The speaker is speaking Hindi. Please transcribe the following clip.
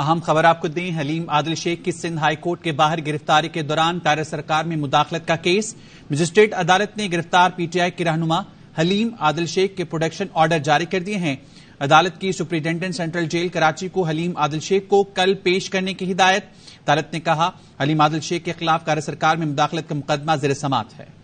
अहम खबर आपको दें हलीम आदिल शेख की सिंध हाईकोर्ट के बाहर गिरफ्तारी के दौरान कार्य सरकार में मुदाखलत का केस मजिस्ट्रेट अदालत ने गिरफ्तार पीटीआई के रहनुमा हलीम आदिल शेख के प्रोडक्शन ऑर्डर जारी कर दिए हैं अदालत की सुप्रिंटेंडेंट सेंट्रल जेल कराची को हलीम आदिल शेख को कल पेश करने की हिदायत अदालत ने कहा हलीम आदिल शेख के खिलाफ कार्य सरकार में मुदाखलत का मुकदमा जेर समात है